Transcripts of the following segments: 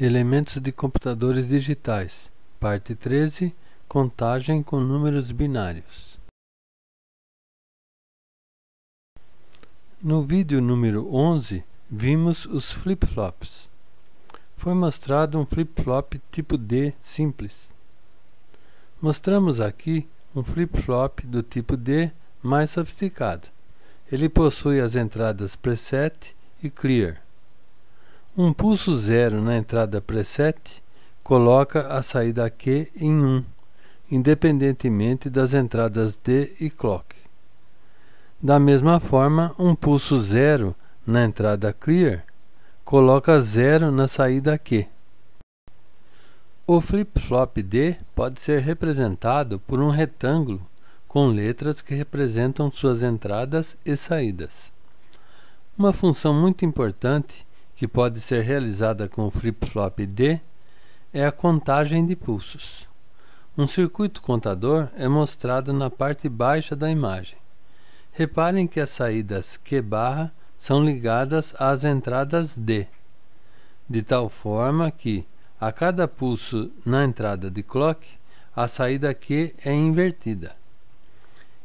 Elementos de computadores digitais, parte 13 Contagem com números binários. No vídeo número 11, vimos os flip-flops. Foi mostrado um flip-flop tipo D simples. Mostramos aqui um flip-flop do tipo D mais sofisticado. Ele possui as entradas preset e clear. Um pulso zero na entrada preset coloca a saída Q em 1, independentemente das entradas D e clock. Da mesma forma, um pulso zero na entrada clear coloca zero na saída Q. O flip-flop D pode ser representado por um retângulo com letras que representam suas entradas e saídas. Uma função muito importante que pode ser realizada com o flip-flop D é a contagem de pulsos. Um circuito contador é mostrado na parte baixa da imagem. Reparem que as saídas Q barra são ligadas às entradas D, de tal forma que, a cada pulso na entrada de clock, a saída Q é invertida.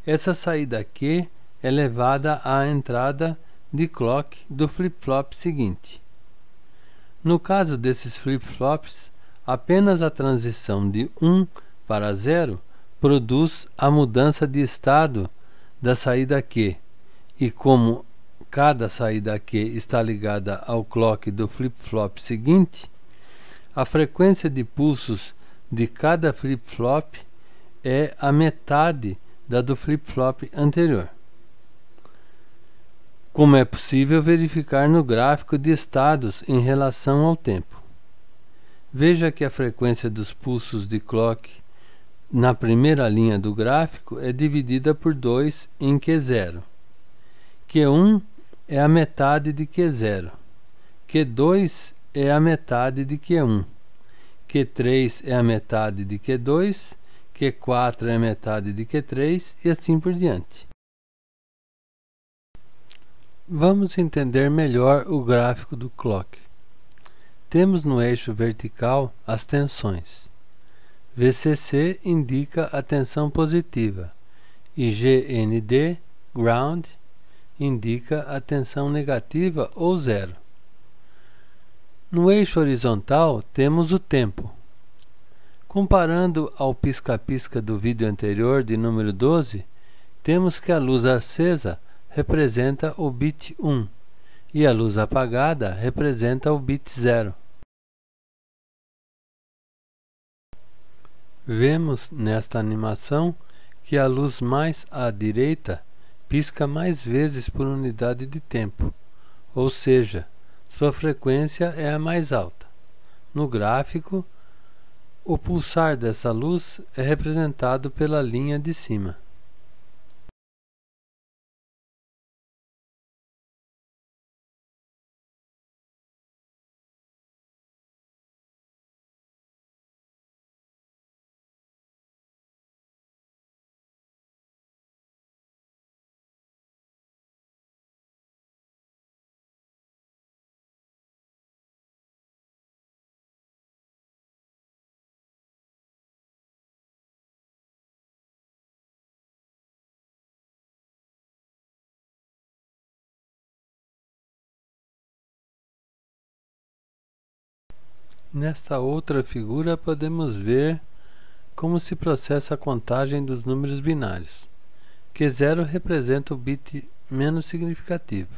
Essa saída Q é levada à entrada de clock do flip-flop seguinte. No caso desses flip-flops, apenas a transição de 1 para 0 produz a mudança de estado da saída Q, e como cada saída Q está ligada ao clock do flip-flop seguinte, a frequência de pulsos de cada flip-flop é a metade da do flip-flop anterior como é possível verificar no gráfico de estados em relação ao tempo. Veja que a frequência dos pulsos de clock na primeira linha do gráfico é dividida por 2 em Q0. Q1 é a metade de Q0. Q2 é a metade de Q1. Q3 é a metade de Q2. Q4 é a metade de Q3 e assim por diante. Vamos entender melhor o gráfico do clock. Temos no eixo vertical as tensões. VCC indica a tensão positiva e GND, ground, indica a tensão negativa ou zero. No eixo horizontal temos o tempo. Comparando ao pisca-pisca do vídeo anterior de número 12, temos que a luz acesa representa o bit 1 e a luz apagada representa o bit 0. Vemos nesta animação que a luz mais à direita pisca mais vezes por unidade de tempo, ou seja, sua frequência é a mais alta. No gráfico, o pulsar dessa luz é representado pela linha de cima. Nesta outra figura podemos ver como se processa a contagem dos números binários, que 0 representa o bit menos significativo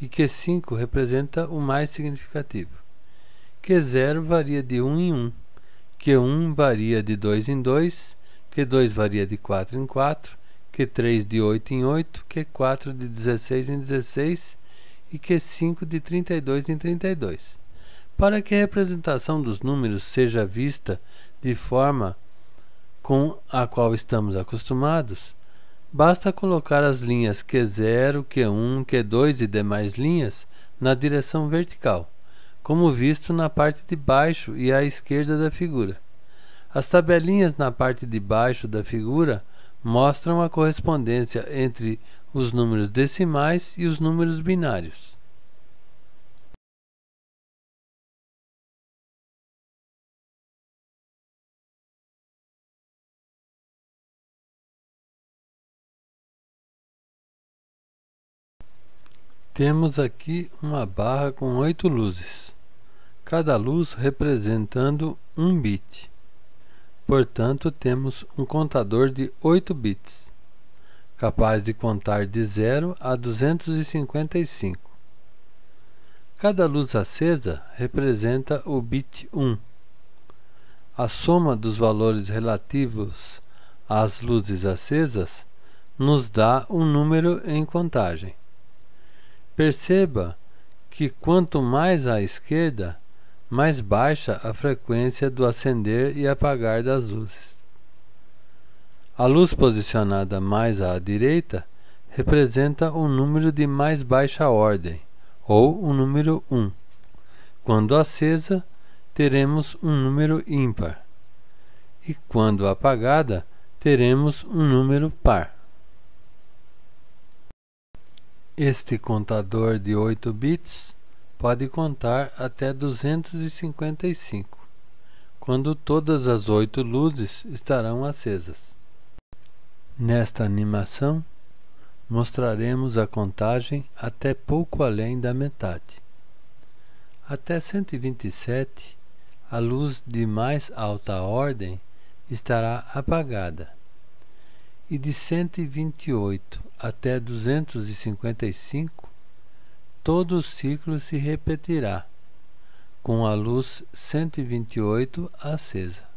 e que 5 representa o mais significativo, que 0 varia de 1 em 1, um, que 1 varia de 2 em 2, que 2 varia de 4 em 4, que 3 de 8 em 8, que 4 de 16 em 16 e que 5 de 32 em 32 para que a representação dos números seja vista de forma com a qual estamos acostumados, basta colocar as linhas Q0, Q1, Q2 e demais linhas na direção vertical, como visto na parte de baixo e à esquerda da figura. As tabelinhas na parte de baixo da figura mostram a correspondência entre os números decimais e os números binários. Temos aqui uma barra com oito luzes, cada luz representando um bit. Portanto, temos um contador de 8 bits, capaz de contar de 0 a 255. Cada luz acesa representa o bit 1. A soma dos valores relativos às luzes acesas nos dá um número em contagem. Perceba que quanto mais à esquerda, mais baixa a frequência do acender e apagar das luzes. A luz posicionada mais à direita representa um número de mais baixa ordem, ou o um número 1. Quando acesa, teremos um número ímpar. E quando apagada, teremos um número par. Este contador de 8 bits pode contar até 255, quando todas as oito luzes estarão acesas. Nesta animação, mostraremos a contagem até pouco além da metade. Até 127, a luz de mais alta ordem estará apagada e de 128 até 255, todo o ciclo se repetirá, com a luz 128 acesa.